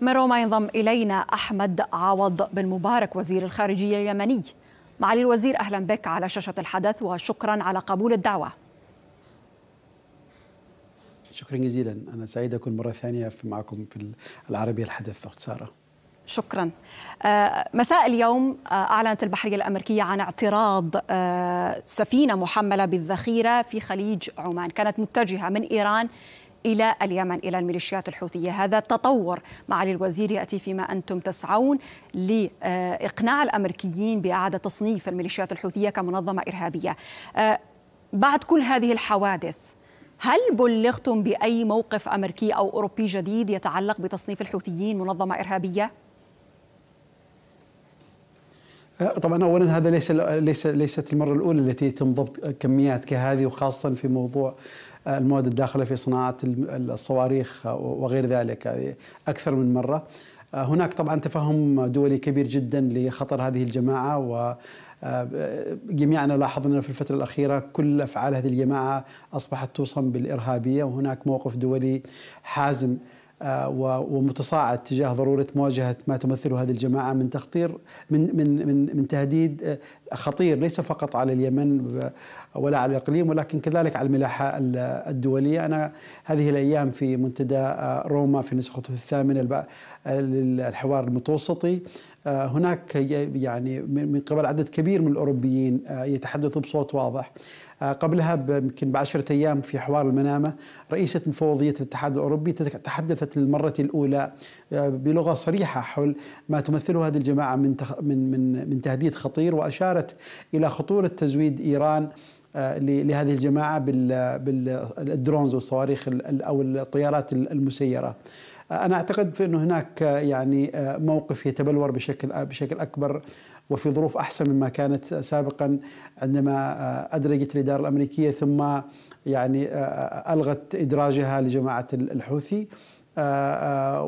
من روما ينضم إلينا أحمد عوض بن مبارك وزير الخارجية اليمني معالي الوزير أهلا بك على شاشة الحدث وشكرا على قبول الدعوة شكرا جزيلا أنا سعيد أكون مرة ثانية معكم في العربية الحدث أخت سارة شكرا آه، مساء اليوم آه، أعلنت البحرية الأمريكية عن اعتراض آه، سفينة محملة بالذخيرة في خليج عمان كانت متجهة من إيران إلى اليمن إلى الميليشيات الحوثية هذا تطور معالي الوزير يأتي فيما أنتم تسعون لإقناع الأمريكيين بإعادة تصنيف الميليشيات الحوثية كمنظمة إرهابية آه، بعد كل هذه الحوادث هل بلغتم بأي موقف أمريكي أو أوروبي جديد يتعلق بتصنيف الحوثيين منظمة إرهابية؟ آه، طبعا اولا هذا ليس ليس ليست المره الاولى التي يتم ضبط كميات كهذه وخاصه في موضوع المواد الداخلة في صناعة الصواريخ وغير ذلك يعني أكثر من مرة آه، هناك طبعا تفهم دولي كبير جدا لخطر هذه الجماعة و آه، جميعنا لاحظنا في الفترة الأخيرة كل أفعال هذه الجماعة أصبحت توصم بالإرهابية وهناك موقف دولي حازم آه، ومتصاعد تجاه ضروره مواجهه ما تمثله هذه الجماعه من تخطير من من من من تهديد آه، خطير ليس فقط على اليمن ولا على الاقليم ولكن كذلك على الملاحه الدوليه، انا هذه الايام في منتدى آه، روما في نسخته الثامنه للحوار المتوسطي هناك يعني من قبل عدد كبير من الاوروبيين يتحدثوا بصوت واضح آه، قبلها يمكن بعشرة أيام في حوار المنامة رئيسة مفوضية الاتحاد الأوروبي تحدثت للمرة الأولى آه، بلغة صريحة حول ما تمثله هذه الجماعة من من من, من تهديد خطير وأشارت إلى خطورة تزويد إيران آه، لهذه الجماعة بالدرونز والصواريخ أو الطيارات المسيرة انا اعتقد في انه هناك يعني موقف يتبلور بشكل بشكل اكبر وفي ظروف احسن مما كانت سابقا عندما ادرجت الاداره الامريكيه ثم يعني الغت ادراجها لجماعه الحوثي آه، آه،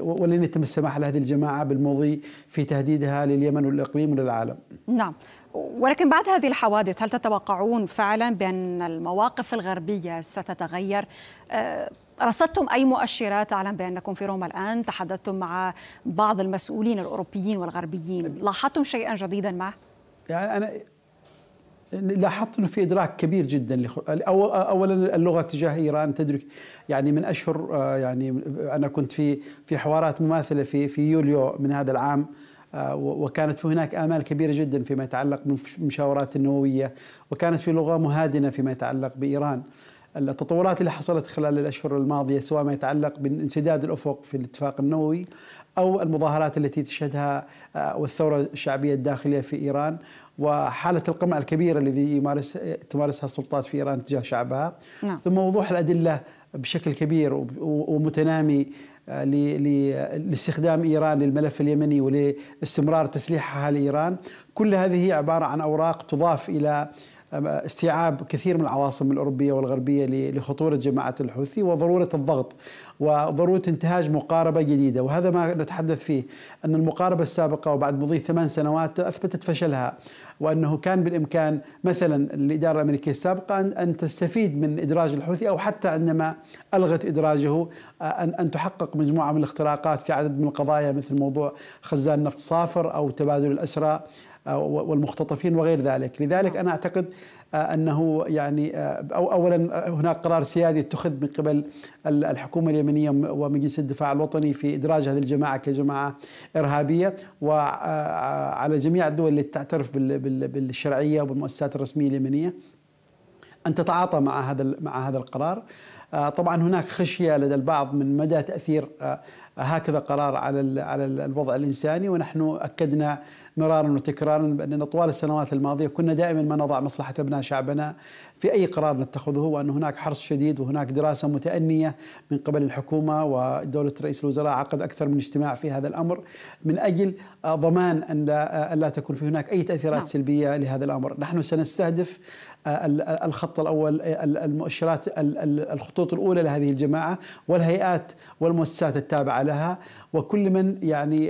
ولن يتم السماح لهذه الجماعه بالمضي في تهديدها لليمن والاقليم وللعالم. نعم. ولكن بعد هذه الحوادث هل تتوقعون فعلا بأن المواقف الغربية ستتغير آه، رصدتم أي مؤشرات أعلم بأنكم في روما الآن تحدثتم مع بعض المسؤولين الأوروبيين والغربيين لاحظتم شيئا جديدا معه؟ يعني أنا لاحظت انه في ادراك كبير جدا اولا اللغه تجاه ايران تدرك يعني من اشهر آه، يعني انا كنت في في حوارات مماثله في في يوليو من هذا العام آه، وكانت في هناك امال كبيره جدا فيما يتعلق بالمشاورات النوويه وكانت في لغه مهادنه فيما يتعلق بايران التطورات اللي حصلت خلال الأشهر الماضية سواء ما يتعلق بانسداد الأفق في الاتفاق النووي أو المظاهرات التي تشهدها آه، والثورة الشعبية الداخلية في إيران وحالة القمع الكبيرة الذي يمارس تمارسها السلطات في إيران تجاه شعبها نعم. ثم وضوح الأدلة بشكل كبير ومتنامي آه، لاستخدام إيران للملف اليمني ولإستمرار تسليحها لإيران كل هذه عبارة عن أوراق تضاف إلى استيعاب كثير من العواصم الأوروبية والغربية لخطورة جماعة الحوثي وضرورة الضغط وضرورة انتهاج مقاربة جديدة وهذا ما نتحدث فيه أن المقاربة السابقة وبعد مضي ثمان سنوات أثبتت فشلها وأنه كان بالإمكان مثلا الإدارة الأمريكية السابقة أن تستفيد من إدراج الحوثي أو حتى عندما ألغت إدراجه أن أن تحقق مجموعة من الاختراقات في عدد من القضايا مثل موضوع خزان نفط صافر أو تبادل الأسرى والمختطفين وغير ذلك لذلك أنا أعتقد آه، أنه يعني آه، أو أولا آه، هناك قرار سيادي اتخذ من قبل الحكومة اليمنية ومجلس الدفاع الوطني في إدراج هذه الجماعة كجماعة إرهابية وعلى جميع الدول التي تعترف بالشرعية وبالمؤسسات الرسمية اليمنية أن تتعاطى مع هذا مع هذا القرار آه، طبعا هناك خشيه لدى البعض من مدى تاثير آه، هكذا قرار على على الوضع الانساني ونحن اكدنا مرارا وتكرارا باننا طوال السنوات الماضيه كنا دائما ما نضع مصلحه ابناء شعبنا في اي قرار نتخذه وان هناك حرص شديد وهناك دراسه متانيه من قبل الحكومه ودوله رئيس الوزراء عقد اكثر من اجتماع في هذا الامر من اجل آه، ضمان ان لا, تكون في هناك اي تاثيرات نعم. سلبيه لهذا الامر، نحن سنستهدف الخط الأول المؤشرات الخطوط الأولى لهذه الجماعة والهيئات والمؤسسات التابعة لها وكل من يعني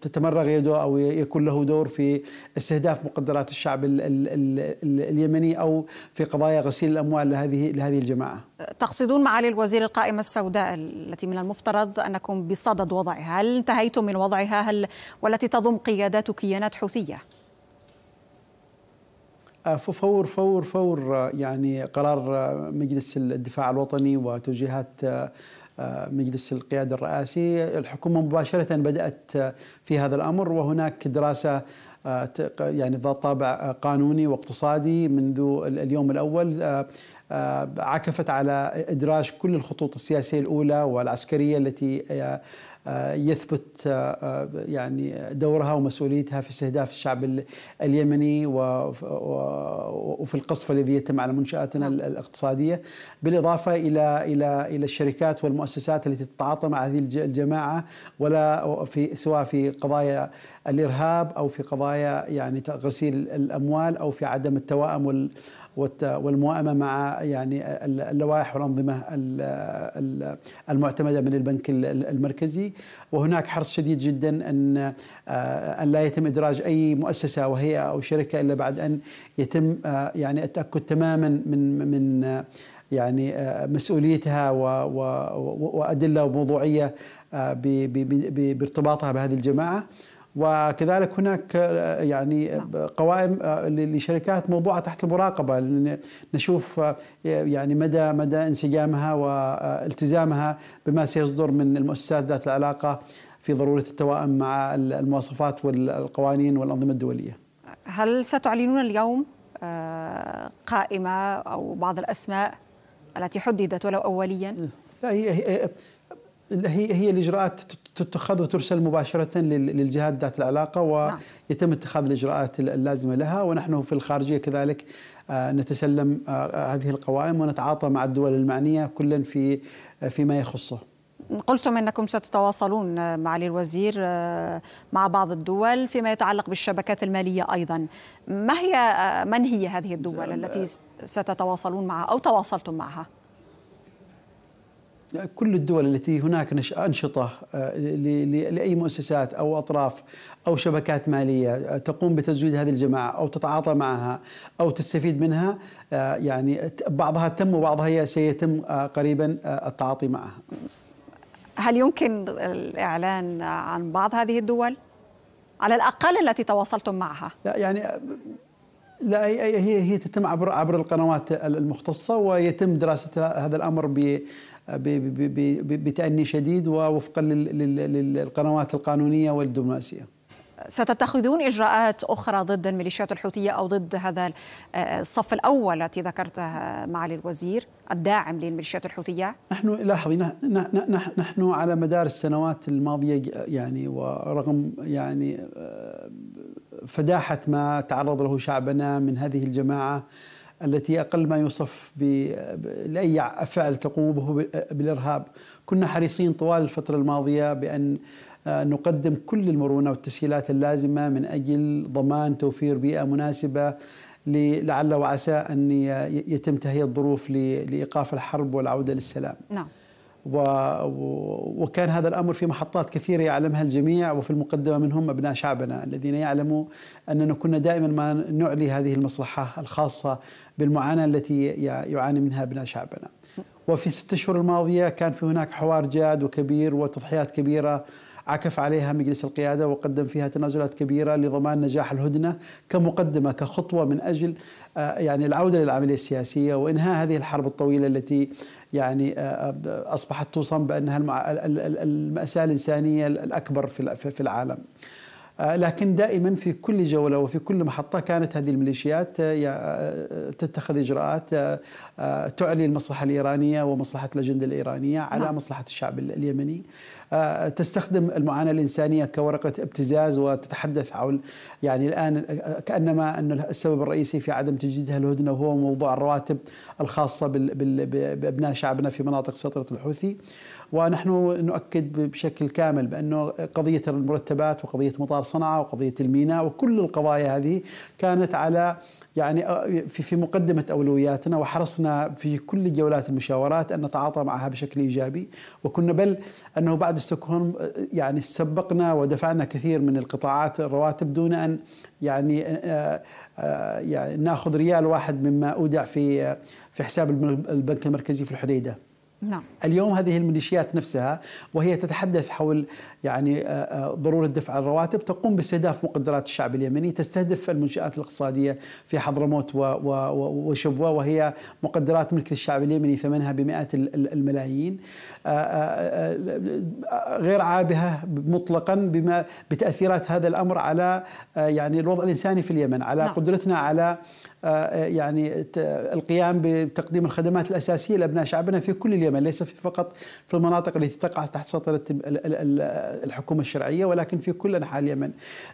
تتمرغ يده أو يكون له دور في استهداف مقدرات الشعب اليمني أو في قضايا غسيل الأموال لهذه لهذه الجماعة تقصدون معالي الوزير القائمة السوداء التي من المفترض أنكم بصدد وضعها هل انتهيتم من وضعها هل والتي تضم قيادات كيانات حوثية آه، فور فور فور آه، يعني قرار آه، مجلس الدفاع الوطني وتوجيهات مجلس القيادة الرئاسي الحكومة مباشرة بدأت في هذا الأمر وهناك دراسة يعني ذات طابع قانوني واقتصادي منذ اليوم الأول آه، عكفت على إدراج كل الخطوط السياسية الأولى والعسكرية التي آه، آه، يثبت يعني دورها ومسؤوليتها في استهداف الشعب اليمني وفي القصف الذي يتم على منشاتنا نعم. الاقتصاديه بالاضافه الى الى الى الشركات والمؤسسات التي تتعاطى مع هذه الجماعه ولا في سواء في قضايا الارهاب او في قضايا يعني غسيل الاموال او في عدم التوائم وال والموائمه مع يعني اللوائح والانظمه المعتمده من البنك المركزي وهناك حرص شديد جدا ان آه، ان لا يتم ادراج اي مؤسسه او هيئه او شركه الا بعد ان يتم آه، يعني التاكد تماما من من آه، يعني مسؤوليتها وادله وموضوعيه بارتباطها بهذه الجماعه وكذلك هناك آه، يعني آه، نعم. قوائم آه، لشركات موضوعه تحت المراقبه نشوف يعني مدى مدى انسجامها والتزامها بما سيصدر من المؤسسات ذات العلاقه في ضروره التوائم مع المواصفات والقوانين والانظمه الدوليه. هل ستعلنون اليوم قائمه او بعض الاسماء التي حددت ولو اوليا؟ لا هي هي هي الاجراءات تتخذ وترسل مباشره للجهات ذات العلاقه ويتم نعم. اتخاذ الاجراءات اللازمه لها ونحن في الخارجيه كذلك آه، نتسلم آه، هذه القوائم ونتعاطى مع الدول المعنيه كلا في آه، فيما يخصه. قلتم انكم ستتواصلون معالي الوزير مع بعض الدول فيما يتعلق بالشبكات الماليه ايضا. ما هي من هي هذه الدول التي ستتواصلون معها او تواصلتم معها؟ كل الدول التي هناك أنشطة آه، لأي مؤسسات أو أطراف أو شبكات مالية آه، تقوم بتزويد هذه الجماعة أو تتعاطى معها أو تستفيد منها آه، يعني بعضها تم وبعضها سيتم قريبا التعاطي معها هل يمكن الإعلان عن بعض هذه الدول؟ على الأقل التي تواصلتم معها لا يعني لا هي هي تتم عبر عبر القنوات المختصه ويتم دراسه هذا الامر بتأني شديد ووفقا للقنوات القانونية والدبلوماسية ستتخذون إجراءات أخرى ضد الميليشيات الحوثية أو ضد هذا الصف الأول التي ذكرته معالي الوزير الداعم للميليشيات الحوثية؟ نحن لاحظي نحن على مدار السنوات الماضية يعني ورغم يعني آه، فداحة ما تعرض له شعبنا من هذه الجماعة التي أقل ما يوصف بأي فعل به بالإرهاب كنا حريصين طوال الفترة الماضية بأن آه، نقدم كل المرونة والتسهيلات اللازمة من أجل ضمان توفير بيئة مناسبة لعل وعسى أن يتم تهيئة الظروف لإيقاف الحرب والعودة للسلام نعم. وكان هذا الأمر في محطات كثيرة يعلمها الجميع وفي المقدمة منهم أبناء شعبنا الذين يعلموا أننا كنا دائما ما نعلي هذه المصلحة الخاصة بالمعاناة التي يعاني منها أبناء شعبنا وفي الست أشهر الماضية كان في هناك حوار جاد وكبير وتضحيات كبيرة عكف عليها مجلس القيادة وقدم فيها تنازلات كبيرة لضمان نجاح الهدنة كمقدمة كخطوة من أجل آه، يعني العودة للعملية السياسية وإنهاء هذه الحرب الطويلة التي يعني آه، آه، أصبحت توصم بأنها المأساة الإنسانية الأكبر في العالم لكن دائما في كل جولة وفي كل محطة كانت هذه الميليشيات تتخذ إجراءات تعلي المصلحة الإيرانية ومصلحة الأجندة الإيرانية على نعم. مصلحة الشعب اليمني آه، تستخدم المعاناه الانسانيه كورقه ابتزاز وتتحدث حول يعني الان كانما ان السبب الرئيسي في عدم تجديدها الهدنه هو موضوع الرواتب الخاصه بابناء شعبنا في مناطق سيطره الحوثي ونحن نؤكد بشكل كامل بانه قضيه المرتبات وقضيه مطار صنعاء وقضيه الميناء وكل القضايا هذه كانت على يعني آه، في في مقدمه اولوياتنا وحرصنا في كل جولات المشاورات ان نتعاطى معها بشكل ايجابي وكنا بل انه بعد استوكهولم آه، يعني سبقنا ودفعنا كثير من القطاعات الرواتب دون ان يعني آه، يعني ناخذ ريال واحد مما اودع في في حساب البنك المركزي في الحديده. نعم. اليوم هذه الميليشيات نفسها وهي تتحدث حول يعني آه، آه، ضروره دفع الرواتب تقوم باستهداف مقدرات الشعب اليمني تستهدف المنشات الاقتصاديه في حضرموت وشبوه وهي مقدرات ملك الشعب اليمني ثمنها بمئات الملايين آه، غير عابهه مطلقا بما بتاثيرات هذا الامر على يعني الوضع الانساني في اليمن على نعم. قدرتنا على آه، يعني القيام بتقديم الخدمات الأساسية لأبناء شعبنا في كل اليمن ليس في فقط في المناطق التي تقع تحت سيطرة الحكومة الشرعية ولكن في كل أنحاء اليمن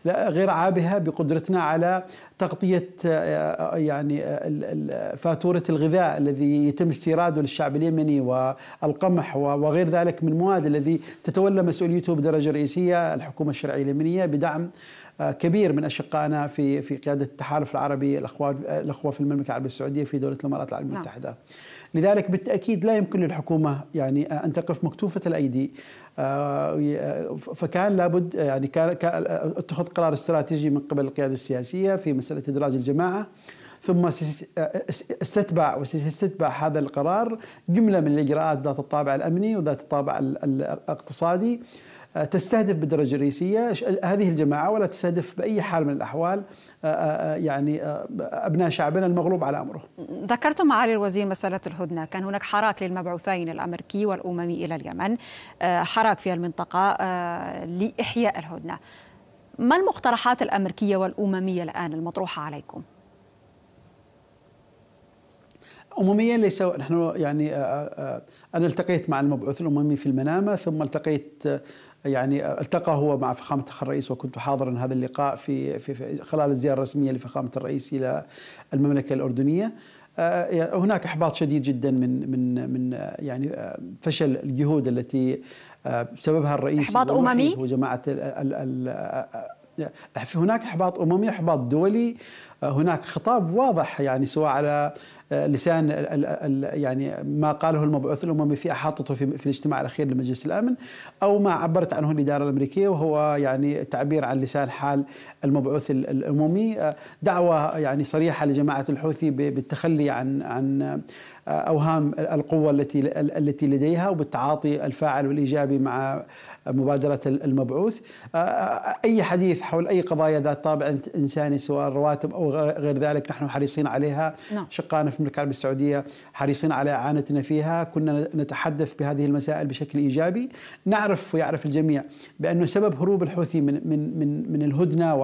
غير عابها بقدرتنا على تغطية آه، يعني آه، فاتورة الغذاء الذي يتم استيراده للشعب اليمني والقمح وغير ذلك من المواد الذي تتولى مسؤوليته بدرجة رئيسية الحكومة الشرعية اليمنية بدعم آه، كبير من اشقائنا في في قياده التحالف العربي الاخوه في المملكه العربيه السعوديه في دوله الامارات العربيه نعم. المتحده. نعم. لذلك بالتاكيد لا يمكن للحكومه يعني ان تقف مكتوفه الايدي آه، آه، فكان لابد يعني كان اتخذ قرار استراتيجي من قبل القياده السياسيه في مساله ادراج الجماعه ثم آه، استتبع وسيستتبع هذا القرار جمله من الاجراءات ذات الطابع الامني وذات الطابع الاقتصادي آه، تستهدف بالدرجه الرئيسيه هذه الجماعه ولا تستهدف باي حال من الاحوال آه، آه، يعني ابناء شعبنا المغلوب على امره. ذكرتم معالي الوزير مساله الهدنه، كان هناك حراك للمبعوثين الامريكي والاممي الى اليمن، حراك في المنطقه لاحياء الهدنه. ما المقترحات الامريكيه والامميه الان المطروحه عليكم؟ امميا ليس نحن يعني انا التقيت مع المبعوث الاممي في المنامه ثم التقيت يعني التقى هو مع فخامة الرئيس وكنت حاضرا هذا اللقاء في, في خلال الزيارة الرسمية لفخامة الرئيس إلى المملكة الأردنية آه، هناك احباط شديد جدا من من من آه، يعني آه، فشل الجهود التي بسببها الرئيس احباط اممي وجماعه ال ال ال هناك احباط اممي احباط دولي هناك خطاب واضح يعني سواء على لسان يعني ما قاله المبعوث الاممي في احاطته في, في الاجتماع الاخير لمجلس الامن او ما عبرت عنه الاداره الامريكيه وهو يعني تعبير عن لسان حال المبعوث الاممي آه، دعوه يعني صريحه لجماعه الحوثي بالتخلي عن عن آه، اوهام القوه التي التي لديها وبالتعاطي الفاعل والايجابي مع مبادره المبعوث آه، اي حديث حول اي قضايا ذات طابع انساني سواء الرواتب او غير ذلك نحن حريصين عليها نعم. شقانا في المملكة العربية السعودية حريصين على إعانتنا فيها كنا نتحدث بهذه المسائل بشكل إيجابي نعرف ويعرف الجميع بأنه سبب هروب الحوثي من, من, من, من الهدنة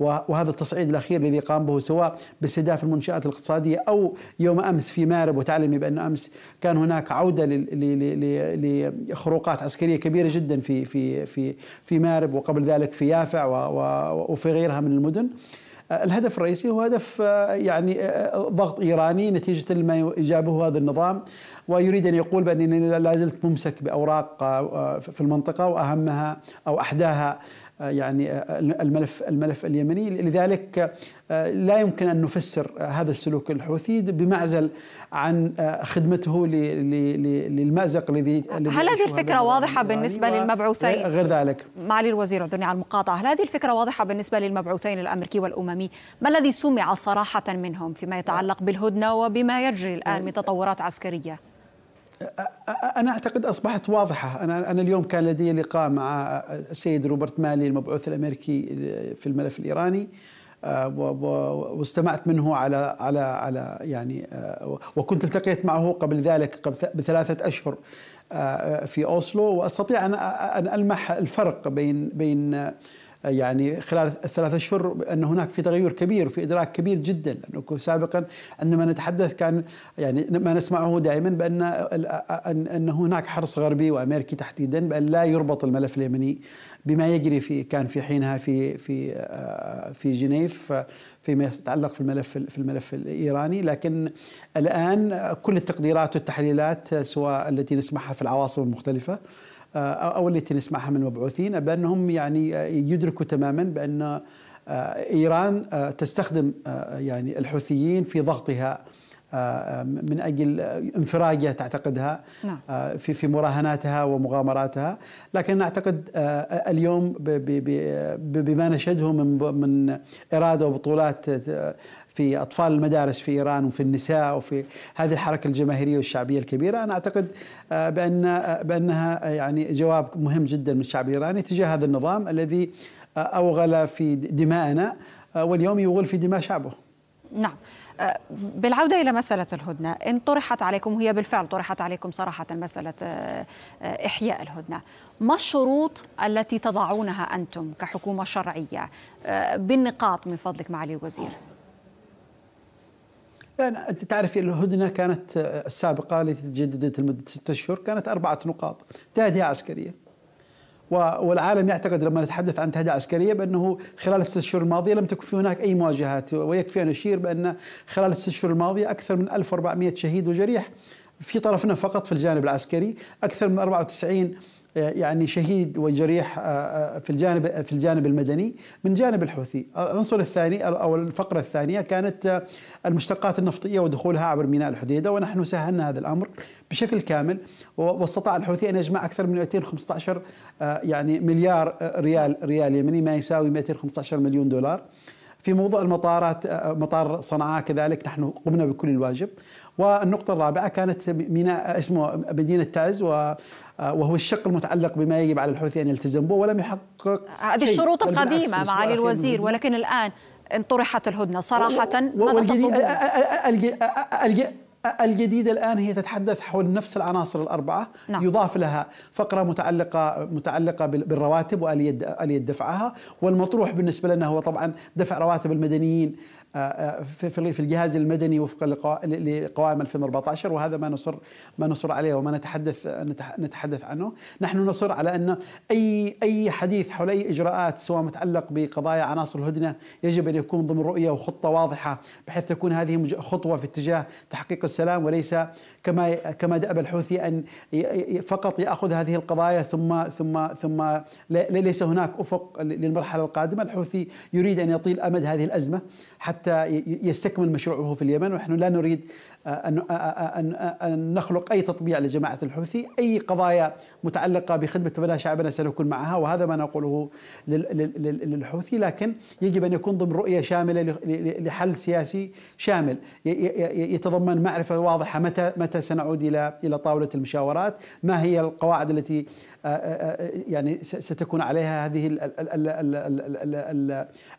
وهذا التصعيد الأخير الذي قام به سواء باستهداف المنشآت الاقتصادية أو يوم أمس في مارب وتعلمي بأن أمس كان هناك عودة لخروقات عسكرية كبيرة جدا في, في, في, في مارب وقبل ذلك في يافع وفي غيرها من المدن الهدف الرئيسي هو هدف آه، يعني آه، آه، ضغط إيراني نتيجة لما جابه هذا النظام ويريد أن يقول بأنني لا زلت ممسك بأوراق في المنطقة وأهمها أو أحداها آه، يعني آه، الملف الملف اليمني لذلك آه، لا يمكن ان نفسر هذا السلوك الحوثي بمعزل عن خدمته للمازق الذي هل هذه الفكره واضحه بالنسبه للمبعوثين غير ذلك معالي الوزير اعذرني على المقاطعه هل هذه الفكره واضحه بالنسبه للمبعوثين الامريكي والاممي ما الذي سمع صراحه منهم فيما يتعلق بالهدنه وبما يجري الان من تطورات عسكريه انا اعتقد اصبحت واضحه انا انا اليوم كان لدي لقاء مع السيد روبرت مالي المبعوث الامريكي في الملف الايراني آه، واستمعت منه على على على يعني آه، وكنت التقيت معه قبل ذلك قبل بثلاثه اشهر آه، في اوسلو واستطيع ان ان المح الفرق بين بين يعني خلال الثلاثة أشهر أن هناك في تغير كبير وفي إدراك كبير جدا لأنه سابقا عندما نتحدث كان يعني ما نسمعه دائما بأن أن هناك حرص غربي وأمريكي تحديدا بأن لا يربط الملف اليمني بما يجري في كان في حينها في في آه، في جنيف فيما يتعلق في الملف في الملف الايراني لكن الان كل التقديرات والتحليلات سواء التي نسمعها في العواصم المختلفه آه، او التي نسمعها من مبعوثين بانهم يعني آه، يدركوا تماما بان آه، ايران تستخدم يعني الحوثيين في ضغطها من اجل انفراجه تعتقدها نعم. آه، في في مراهناتها ومغامراتها، لكن اعتقد آه، اليوم بما نشهده من من اراده وبطولات آه، في اطفال المدارس في ايران وفي النساء وفي هذه الحركه الجماهيريه والشعبيه الكبيره انا اعتقد بان بانها يعني جواب مهم جدا من الشعب الايراني تجاه هذا النظام الذي اوغل في دمائنا واليوم يوغل في دماء شعبه. نعم. بالعودة إلى مسألة الهدنة إن طرحت عليكم وهي بالفعل طرحت عليكم صراحة مسألة آه، إحياء الهدنة ما الشروط التي تضعونها أنتم كحكومة شرعية آه، بالنقاط من فضلك معالي الوزير يعني أنت تعرف الهدنة كانت آه، السابقة التي تجددت لمدة ستة أشهر كانت أربعة نقاط تهدئة عسكرية والعالم يعتقد لما نتحدث عن تهدئه عسكريه بانه خلال الست اشهر الماضيه لم تكن في هناك اي مواجهات ويكفي ان اشير بان خلال الست اشهر الماضيه اكثر من 1400 شهيد وجريح في طرفنا فقط في الجانب العسكري اكثر من 94 يعني شهيد وجريح آه، آه، في الجانب في الجانب المدني من جانب الحوثي، العنصر الثاني او الفقره الثانيه كانت آه، المشتقات النفطيه ودخولها عبر ميناء الحديده ونحن سهلنا هذا الامر بشكل كامل واستطاع الحوثي ان يجمع اكثر من 215 يعني مليار ريال ريال يمني ما يساوي 215 مليون دولار. في موضوع المطارات مطار صنعاء كذلك نحن قمنا بكل الواجب والنقطة الرابعة كانت ميناء اسمه مدينة تعز و وهو الشق المتعلق بما يجب على الحوثي ان يلتزم به ولم يحقق هذه الشروط القديمه معالي الوزير ولكن الان ان طرحت الهدنه صراحه ماذا تطلبون؟ الجديدة الآن هي تتحدث حول نفس العناصر الأربعة نعم. يضاف لها فقرة متعلقة متعلقة بالرواتب وآلية دفعها والمطروح بالنسبة لنا هو طبعا دفع رواتب المدنيين آه، آه، في الجهاز المدني وفقا لقوائم 2014 وهذا ما نصر ما نصر عليه وما نتحدث نتحدث عنه، نحن نصر على ان اي اي حديث حول اي اجراءات سواء متعلق بقضايا عناصر الهدنه يجب ان يكون ضمن رؤيه وخطه واضحه بحيث تكون هذه خطوه في اتجاه تحقيق السلام وليس كما كما دأب الحوثي ان فقط ياخذ هذه القضايا ثم ثم ثم ليس هناك افق للمرحله القادمه، الحوثي يريد ان يطيل امد هذه الازمه حتى حتى يستكمل مشروعه في اليمن ونحن لا نريد أن, أن, أن نخلق أي تطبيع لجماعة الحوثي أي قضايا متعلقة بخدمة بناء شعبنا سنكون معها وهذا ما نقوله للحوثي لكن يجب أن يكون ضمن رؤية شاملة لحل سياسي شامل يتضمن معرفة واضحة متى متى سنعود إلى إلى طاولة المشاورات ما هي القواعد التي يعني ستكون عليها هذه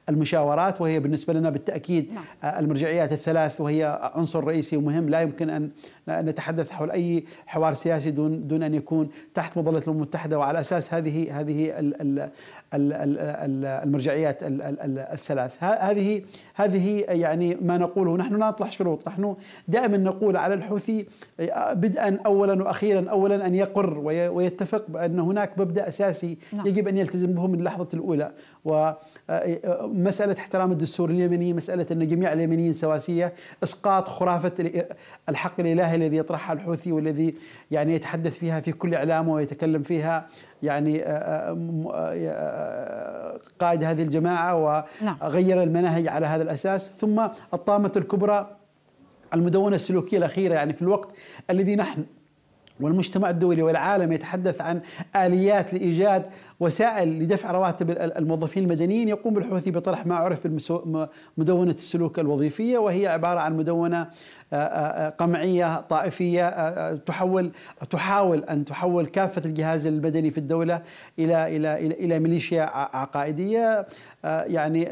المشاورات وهي بالنسبة لنا بالتأكيد نعم. المرجعيات الثلاث وهي عنصر رئيسي ومهم مهم لا يمكن أن نتحدث حول أي حوار سياسي دون دون أن يكون تحت مظلة الأمم المتحدة وعلى أساس هذه هذه المرجعيات الثلاث هذه هذه يعني ما نقوله نحن لا نطرح شروط نحن دائما نقول على الحوثي بدءا أولا وأخيرا أولا أن يقر ويتفق بأن هناك مبدأ أساسي نعم. يجب أن يلتزم به من اللحظة الأولى و مسألة احترام الدستور اليمني مسألة أن جميع اليمنيين سواسية إسقاط خرافة الحق الإلهي الذي يطرحها الحوثي والذي يعني يتحدث فيها في كل إعلامه ويتكلم فيها يعني آه، آه، آه، قائد هذه الجماعة نعم. وغير المناهج على هذا الأساس ثم الطامة الكبرى المدونة السلوكية الأخيرة يعني في الوقت الذي نحن والمجتمع الدولي والعالم يتحدث عن آليات لإيجاد وسائل لدفع رواتب الموظفين المدنيين يقوم بالحوثي بطرح ما عرف بمدونة السلوك الوظيفية وهي عبارة عن مدونة آه، آه، آه، قمعية طائفية تحول تحاول أن تحول كافة الجهاز المدني في الدولة إلى إلى إلى, إلى ميليشيا عقائدية يعني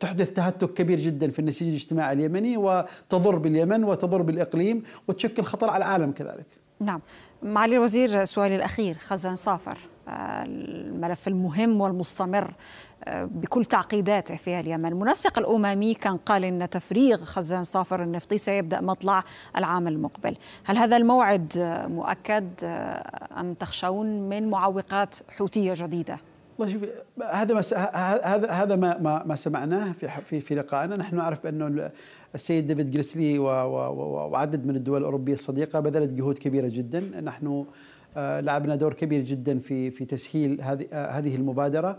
تحدث تهتك كبير جدا في النسيج الاجتماعي اليمني وتضر باليمن وتضر بالإقليم وتشكل خطر على العالم كذلك نعم معالي الوزير سؤالي الأخير خزان صافر آه، الملف المهم والمستمر آه، بكل تعقيداته في اليمن المنسق الأممي كان قال أن تفريغ خزان صافر النفطي سيبدأ مطلع العام المقبل هل هذا الموعد مؤكد آه، أم تخشون من معوقات حوثية جديدة؟ والله شوف هذا ما هذا هذا ما ما, ما سمعناه في في في لقائنا نحن نعرف بانه السيد ديفيد جريسلي وعدد من الدول الاوروبيه الصديقه بذلت جهود كبيره جدا نحن آه، لعبنا دور كبير جدا في في تسهيل هذه آه، هذه المبادره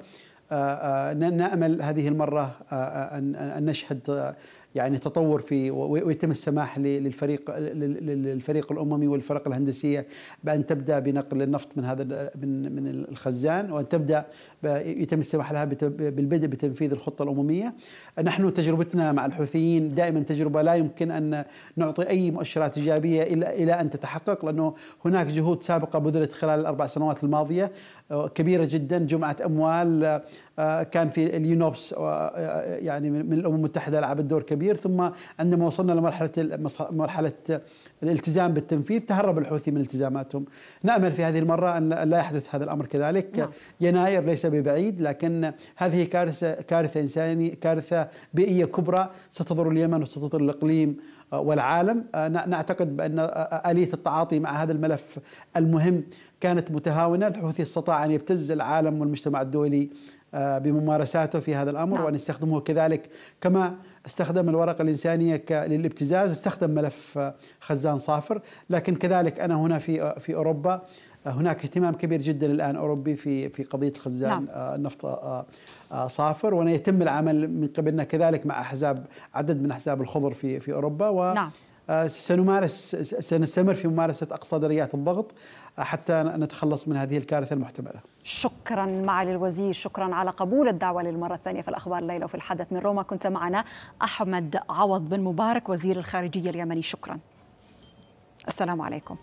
آه، نامل هذه المره ان نشهد يعني تطور في ويتم السماح للفريق للفريق الاممي والفرق الهندسيه بان تبدا بنقل النفط من هذا من من الخزان وان تبدا يتم السماح لها بالبدء بتنفيذ الخطه الامميه. نحن تجربتنا مع الحوثيين دائما تجربه لا يمكن ان نعطي اي مؤشرات ايجابيه الا الى ان تتحقق لانه هناك جهود سابقه بذلت خلال الاربع سنوات الماضيه آه، كبيره جدا جمعت اموال آه، آه، كان في اليونوبس آه، آه، يعني من الامم المتحده لعب دور كبير ثم عندما وصلنا لمرحله مرحله الالتزام بالتنفيذ تهرب الحوثي من التزاماتهم نامل في هذه المره ان لا يحدث هذا الامر كذلك نعم. يناير ليس ببعيد لكن هذه كارثه كارثه انسانيه كارثه بيئيه كبرى ستضر اليمن وستضر الاقليم والعالم نعتقد بأن آلية التعاطي مع هذا الملف المهم كانت متهاونة الحوثي استطاع أن يبتز العالم والمجتمع الدولي آه، بممارساته في هذا الامر نعم. وان يستخدمه كذلك كما استخدم الورقه الانسانيه للابتزاز استخدم ملف خزان صافر لكن كذلك انا هنا في آه، في اوروبا آه، هناك اهتمام كبير جدا الان اوروبي في في قضيه خزان نعم. النفط صافر ويتم العمل من قبلنا كذلك مع احزاب عدد من احزاب الخضر في في اوروبا و نعم. سنمارس سنستمر في ممارسة أقصى درجات الضغط حتى نتخلص من هذه الكارثة المحتملة شكرا معالي الوزير شكرا على قبول الدعوة للمرة الثانية في الأخبار الليلة وفي الحدث من روما كنت معنا أحمد عوض بن مبارك وزير الخارجية اليمني شكرا السلام عليكم